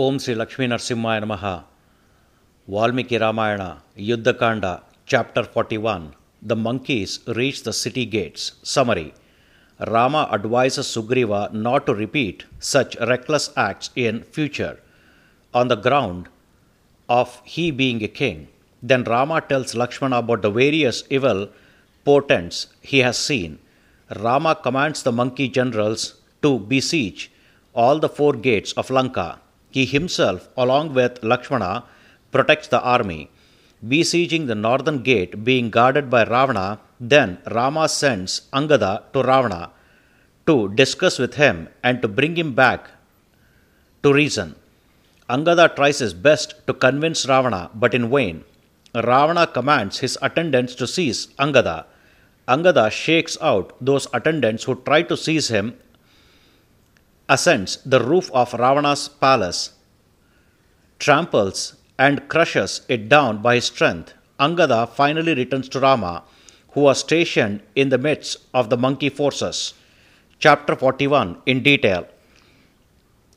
ಓಂ ಶ್ರೀ ಲಕ್ಷ್ಮೀ ನರಸಿಂಹಾಯ ನಮಃ Valmiki Ramayana Yuddhakanda chapter forty one the monkeys reach the city gates summary Rama advises Sugriva not to repeat such reckless acts in future on the ground of he being a king then Rama tells Lakshmana about the various evil portents he has seen Rama commands the monkey generals to besiege all the four gates of Lanka he himself, along with Lakshmana, protects the army. Besieging the northern gate being guarded by Ravana, then Rama sends Angada to Ravana to discuss with him and to bring him back to reason. Angada tries his best to convince Ravana, but in vain. Ravana commands his attendants to seize Angada. Angada shakes out those attendants who try to seize him ascends the roof of Ravana's palace, tramples and crushes it down by his strength, Angada finally returns to Rama, who was stationed in the midst of the monkey forces. Chapter 41 in detail.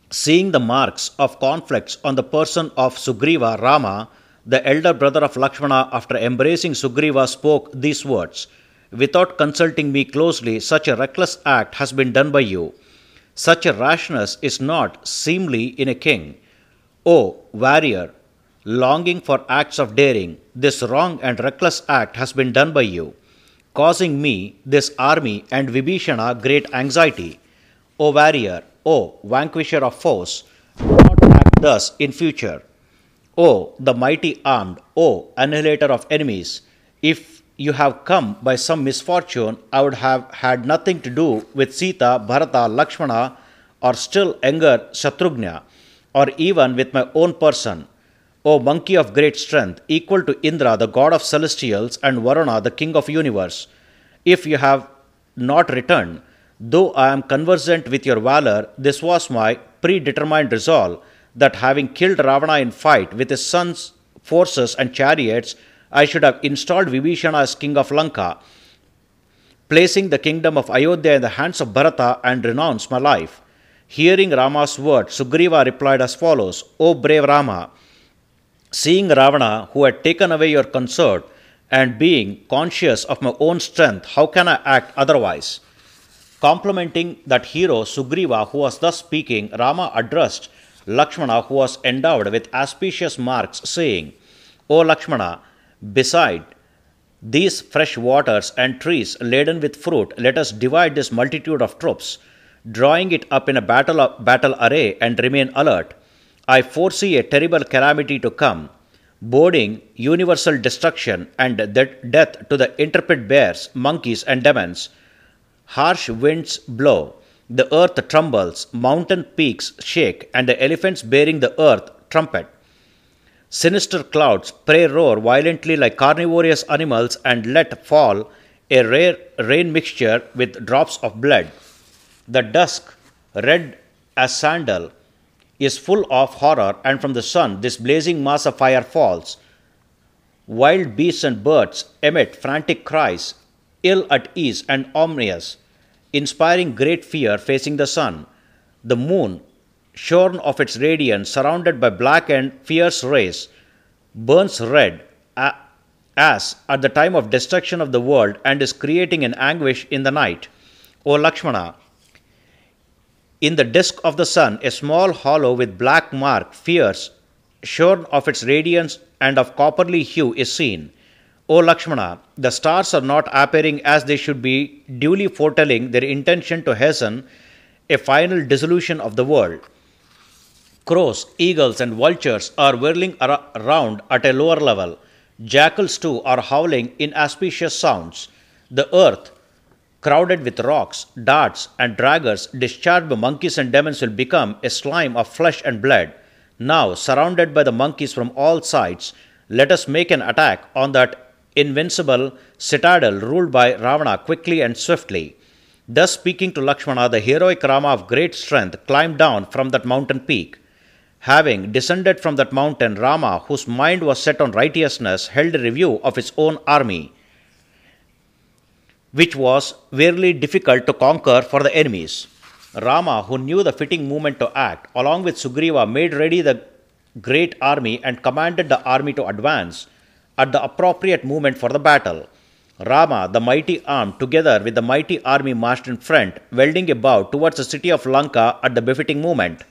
Seeing the marks of conflicts on the person of Sugriva, Rama, the elder brother of Lakshmana, after embracing Sugriva, spoke these words Without consulting me closely, such a reckless act has been done by you. Such a rashness is not seemly in a king. O warrior, longing for acts of daring, this wrong and reckless act has been done by you, causing me, this army, and Vibhishana great anxiety. O warrior, O vanquisher of foes, do not act thus in future. O the mighty armed, O annihilator of enemies, if you have come by some misfortune, I would have had nothing to do with Sita, Bharata, Lakshmana, or still anger Shatrughna, or even with my own person. O monkey of great strength, equal to Indra, the god of celestials, and Varuna, the king of universe, if you have not returned, though I am conversant with your valor, this was my predetermined resolve that having killed Ravana in fight with his son's forces and chariots, I should have installed Vibhishana as king of Lanka, placing the kingdom of Ayodhya in the hands of Bharata and renounce my life. Hearing Rama's word, Sugriva replied as follows O brave Rama, seeing Ravana, who had taken away your consort, and being conscious of my own strength, how can I act otherwise? Complimenting that hero Sugriva, who was thus speaking, Rama addressed Lakshmana, who was endowed with auspicious marks, saying, O Lakshmana, Beside these fresh waters and trees laden with fruit, let us divide this multitude of troops, drawing it up in a battle, battle array and remain alert. I foresee a terrible calamity to come, boding universal destruction and death to the intrepid bears, monkeys, and demons. Harsh winds blow, the earth trembles, mountain peaks shake, and the elephants bearing the earth trumpet. Sinister clouds prey roar violently like carnivorous animals and let fall a rare rain mixture with drops of blood. The dusk, red as sandal, is full of horror, and from the sun this blazing mass of fire falls. Wild beasts and birds emit frantic cries, ill at ease and ominous, inspiring great fear facing the sun. The moon, shorn of its radiance, surrounded by black and fierce rays, burns red as at the time of destruction of the world and is creating an anguish in the night. O Lakshmana, in the disk of the sun, a small hollow with black mark, fierce, shorn of its radiance and of copperly hue, is seen. O Lakshmana, the stars are not appearing as they should be, duly foretelling their intention to hasten a final dissolution of the world. Crows, eagles, and vultures are whirling around at a lower level. Jackals, too, are howling in auspicious sounds. The earth, crowded with rocks, darts, and daggers discharged by monkeys and demons, will become a slime of flesh and blood. Now, surrounded by the monkeys from all sides, let us make an attack on that invincible citadel ruled by Ravana quickly and swiftly. Thus, speaking to Lakshmana, the heroic Rama of great strength climbed down from that mountain peak. Having descended from that mountain, Rama, whose mind was set on righteousness, held a review of his own army, which was verily difficult to conquer for the enemies. Rama, who knew the fitting moment to act, along with Sugriva, made ready the great army and commanded the army to advance at the appropriate moment for the battle. Rama, the mighty arm, together with the mighty army marched in front, welding a bow towards the city of Lanka at the befitting moment.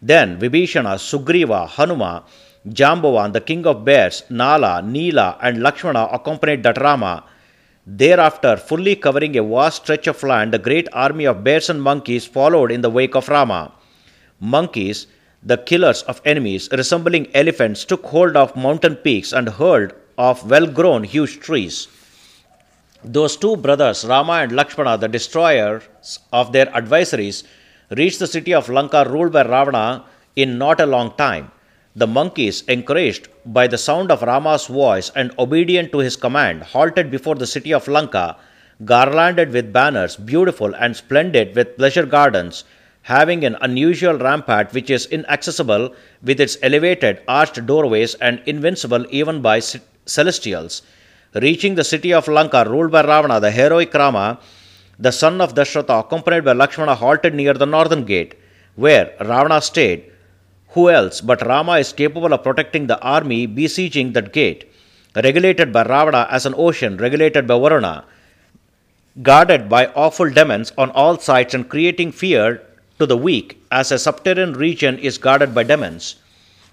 Then Vibhishana, Sugriva, Hanuma, Jambavan, the king of bears, Nala, Neela, and Lakshmana accompanied Datarama. Thereafter, fully covering a vast stretch of land, the great army of bears and monkeys followed in the wake of Rama. Monkeys, the killers of enemies, resembling elephants, took hold of mountain peaks and hurled off well grown huge trees. Those two brothers, Rama and Lakshmana, the destroyers of their adversaries, reached the city of Lanka ruled by Ravana in not a long time. The monkeys, encouraged by the sound of Rama's voice and obedient to his command, halted before the city of Lanka, garlanded with banners, beautiful and splendid with pleasure gardens, having an unusual rampart which is inaccessible with its elevated arched doorways and invincible even by celestials. Reaching the city of Lanka, ruled by Ravana, the heroic Rama the son of Dashratha, accompanied by Lakshmana, halted near the northern gate, where Ravana stayed. Who else but Rama is capable of protecting the army besieging that gate, regulated by Ravana as an ocean, regulated by Varuna, guarded by awful demons on all sides and creating fear to the weak, as a subterranean region is guarded by demons?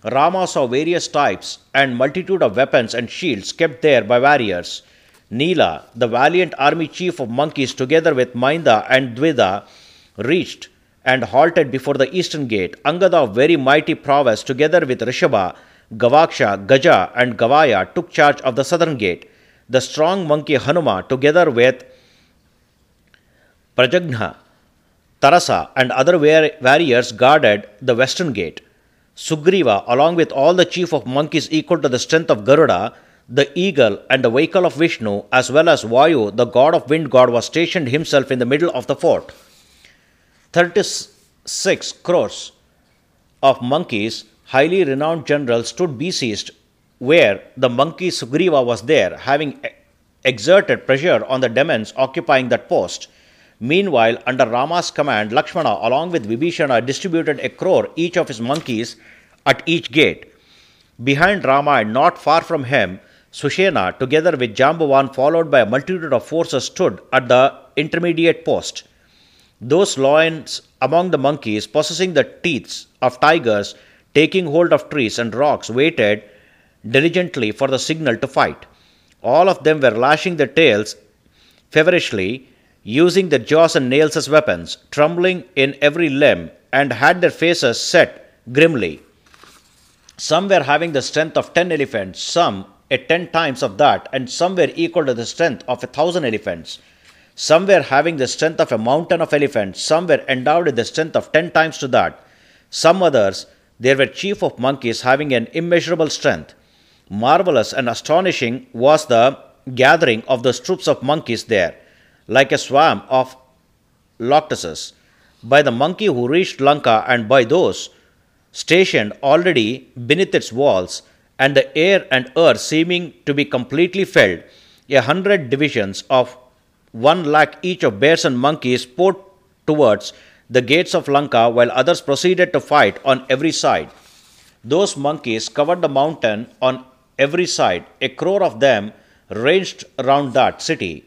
Rama saw various types and multitude of weapons and shields kept there by warriors Nila, the valiant army chief of monkeys, together with Mainda and Dvida, reached and halted before the eastern gate. Angada of very mighty prowess, together with Rishabha, Gavaksha, Gaja, and Gavaya, took charge of the southern gate. The strong monkey Hanuma, together with Prajagna, Tarasa, and other warriors, guarded the western gate. Sugriva, along with all the chief of monkeys equal to the strength of Garuda, the eagle, and the vehicle of Vishnu, as well as Vayu, the god of wind god, was stationed himself in the middle of the fort. 36 crores of monkeys, highly renowned generals, stood besieged where the monkey Sugriva was there, having exerted pressure on the demons occupying that post. Meanwhile, under Rama's command, Lakshmana, along with Vibhishana, distributed a crore each of his monkeys at each gate. Behind Rama and not far from him, Sushena, together with Jambavan, followed by a multitude of forces, stood at the intermediate post. Those lions among the monkeys, possessing the teeth of tigers, taking hold of trees and rocks, waited diligently for the signal to fight. All of them were lashing their tails feverishly, using their jaws and nails as weapons, trembling in every limb, and had their faces set grimly. Some were having the strength of ten elephants, some at 10 times of that, and some were equal to the strength of a thousand elephants. Some were having the strength of a mountain of elephants, some were endowed with the strength of 10 times to that. Some others, there were chief of monkeys having an immeasurable strength. Marvelous and astonishing was the gathering of those troops of monkeys there, like a swarm of locusts, by the monkey who reached Lanka and by those stationed already beneath its walls and the air and earth seeming to be completely felled, a hundred divisions of one lakh each of bears and monkeys poured towards the gates of Lanka, while others proceeded to fight on every side. Those monkeys covered the mountain on every side. A crore of them ranged round that city.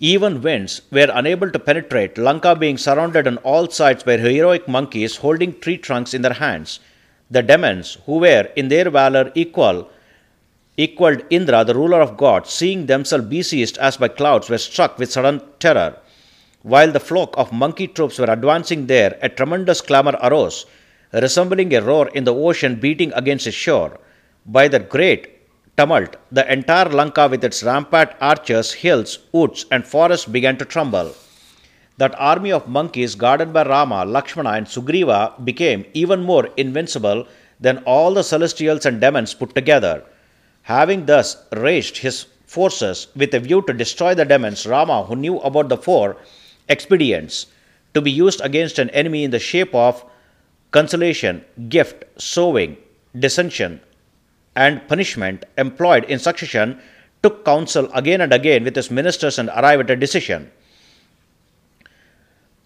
Even winds were unable to penetrate, Lanka being surrounded on all sides by heroic monkeys holding tree trunks in their hands. The Demons, who were in their valor equal, equaled Indra, the ruler of gods, seeing themselves besieged as by clouds, were struck with sudden terror. While the flock of monkey troops were advancing there, a tremendous clamor arose, resembling a roar in the ocean beating against a shore. By the great tumult, the entire Lanka with its rampart archers, hills, woods, and forests began to tremble that army of monkeys guarded by Rama, Lakshmana, and Sugriva became even more invincible than all the celestials and demons put together. Having thus raised his forces with a view to destroy the demons, Rama, who knew about the four expedients to be used against an enemy in the shape of consolation, gift, sowing, dissension, and punishment employed in succession, took counsel again and again with his ministers and arrived at a decision.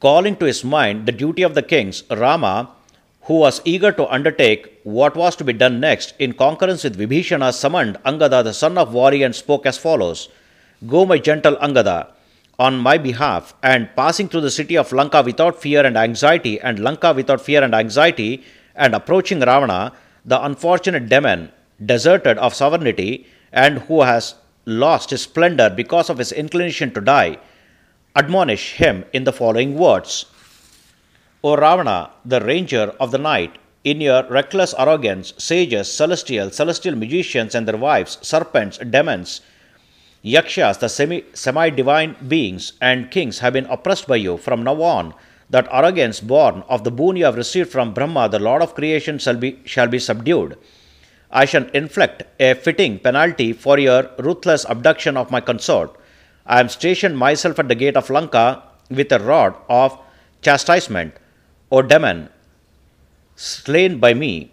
Calling to his mind the duty of the kings, Rama, who was eager to undertake what was to be done next, in concurrence with Vibhishana, summoned Angada, the son of Wari, and spoke as follows Go, my gentle Angada, on my behalf, and passing through the city of Lanka without fear and anxiety, and Lanka without fear and anxiety, and approaching Ravana, the unfortunate Demon, deserted of sovereignty, and who has lost his splendor because of his inclination to die, admonish him in the following words O Ravana, the ranger of the night, in your reckless arrogance, sages, celestial, celestial magicians and their wives, serpents, demons, yakshas, the semi divine beings, and kings have been oppressed by you from now on. That arrogance born of the boon you have received from Brahma, the Lord of creation, shall be, shall be subdued. I shall inflict a fitting penalty for your ruthless abduction of my consort. I am stationed myself at the gate of Lanka with a rod of chastisement, O demon, slain by me.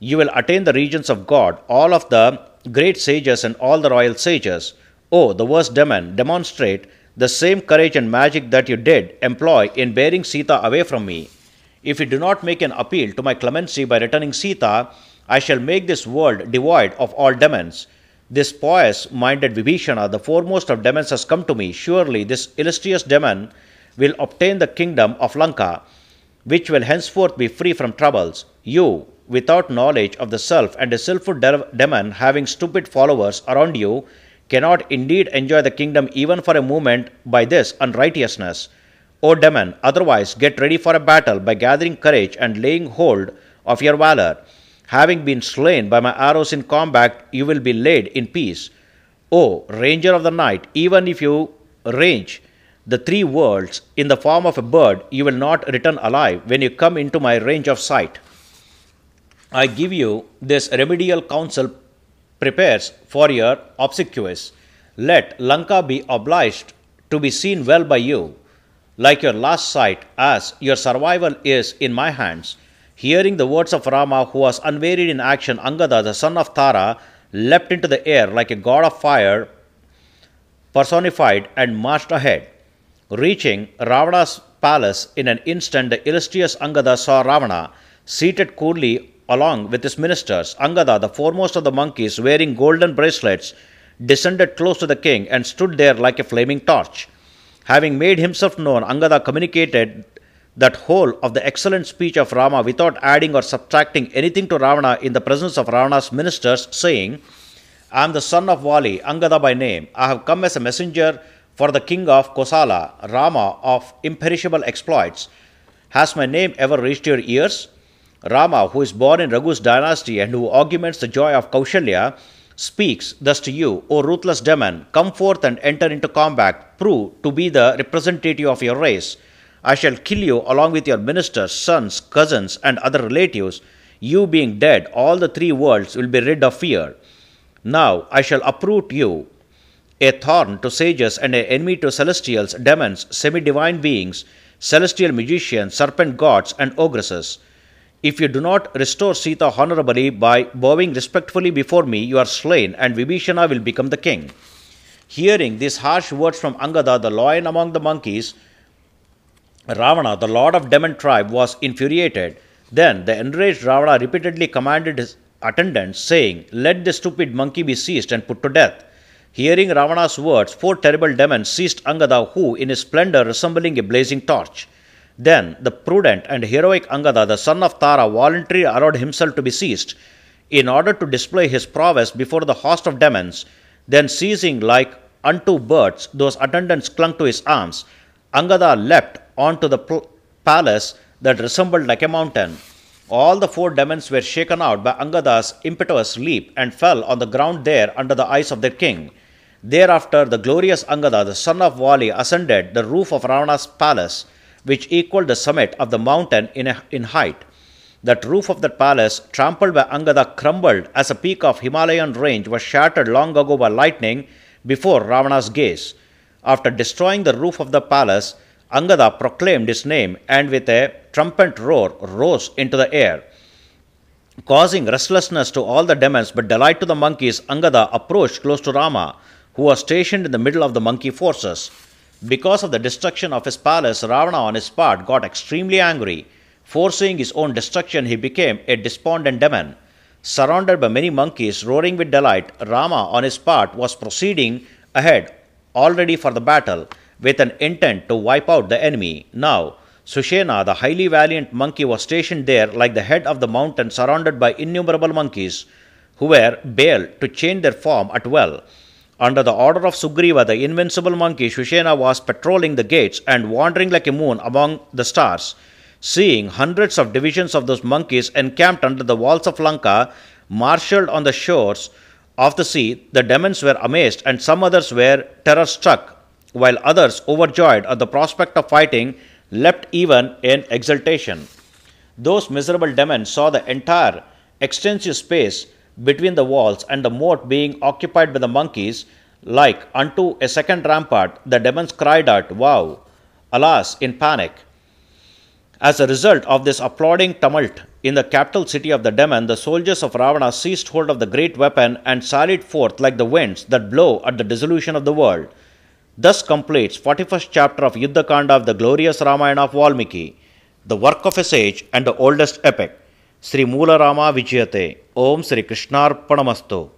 You will attain the regions of God, all of the great sages and all the royal sages. O the worst demon, demonstrate the same courage and magic that you did employ in bearing Sita away from me. If you do not make an appeal to my clemency by returning Sita, I shall make this world devoid of all demons. This pious minded Vibhishana, the foremost of demons, has come to me. Surely this illustrious demon will obtain the kingdom of Lanka, which will henceforth be free from troubles. You, without knowledge of the self and a sinful de- demon having stupid followers around you, cannot indeed enjoy the kingdom even for a moment by this unrighteousness. O demon, otherwise get ready for a battle by gathering courage and laying hold of your valor. Having been slain by my arrows in combat, you will be laid in peace. O ranger of the night, even if you range the three worlds in the form of a bird, you will not return alive when you come into my range of sight. I give you this remedial counsel prepares for your obsequies. Let Lanka be obliged to be seen well by you, like your last sight, as your survival is in my hands. Hearing the words of Rama, who was unwearied in action, Angada, the son of Tara, leapt into the air like a god of fire personified and marched ahead. Reaching Ravana's palace in an instant, the illustrious Angada saw Ravana seated coolly along with his ministers. Angada, the foremost of the monkeys, wearing golden bracelets, descended close to the king and stood there like a flaming torch. Having made himself known, Angada communicated that whole of the excellent speech of Rama without adding or subtracting anything to Ravana in the presence of Ravana's ministers, saying, I am the son of Wali, Angada by name. I have come as a messenger for the king of Kosala, Rama of imperishable exploits. Has my name ever reached your ears? Rama, who is born in Raghu's dynasty and who augments the joy of Kaushalya, speaks thus to you, O ruthless demon, come forth and enter into combat, prove to be the representative of your race. I shall kill you along with your ministers, sons, cousins, and other relatives. You being dead, all the three worlds will be rid of fear. Now I shall uproot you, a thorn to sages and an enemy to celestials, demons, semi divine beings, celestial magicians, serpent gods, and ogresses. If you do not restore Sita honorably by bowing respectfully before me, you are slain, and Vibhishana will become the king. Hearing these harsh words from Angada, the lion among the monkeys, Ravana, the lord of Demon tribe, was infuriated. Then the enraged Ravana repeatedly commanded his attendants, saying, Let the stupid monkey be seized and put to death. Hearing Ravana's words, four terrible demons seized Angada, who, in his splendor, resembling a blazing torch. Then the prudent and heroic Angada, the son of Tara, voluntarily allowed himself to be seized in order to display his prowess before the host of demons. Then, seizing like unto birds, those attendants clung to his arms Angada leapt onto the palace that resembled like a mountain. All the four demons were shaken out by Angada's impetuous leap and fell on the ground there under the eyes of their king. Thereafter, the glorious Angada, the son of Wali, ascended the roof of Ravana's palace, which equaled the summit of the mountain in, a, in height. That roof of the palace, trampled by Angada, crumbled as a peak of Himalayan range was shattered long ago by lightning before Ravana's gaze. After destroying the roof of the palace, Angada proclaimed his name and with a trumpet roar rose into the air. Causing restlessness to all the demons but delight to the monkeys, Angada approached close to Rama, who was stationed in the middle of the monkey forces. Because of the destruction of his palace, Ravana on his part got extremely angry. Foreseeing his own destruction, he became a despondent demon. Surrounded by many monkeys roaring with delight, Rama on his part was proceeding ahead already for the battle with an intent to wipe out the enemy. Now, Sushena, the highly valiant monkey, was stationed there like the head of the mountain surrounded by innumerable monkeys who were bailed to change their form at will. Under the order of Sugriva, the invincible monkey, Sushena was patrolling the gates and wandering like a moon among the stars. Seeing hundreds of divisions of those monkeys encamped under the walls of Lanka, marshalled on the shores, of the sea, the demons were amazed, and some others were terror struck, while others, overjoyed at the prospect of fighting, leapt even in exultation. Those miserable demons saw the entire extensive space between the walls and the moat being occupied by the monkeys, like unto a second rampart, the demons cried out, Wow! Alas, in panic. As a result of this applauding tumult in the capital city of the demon, the soldiers of Ravana seized hold of the great weapon and sallied forth like the winds that blow at the dissolution of the world. Thus completes 41st chapter of Yuddhakanda of the glorious Ramayana of Valmiki, the work of his age and the oldest epic. Sri Mula Rama Vijayate. Om Sri Krishnarpanamastu.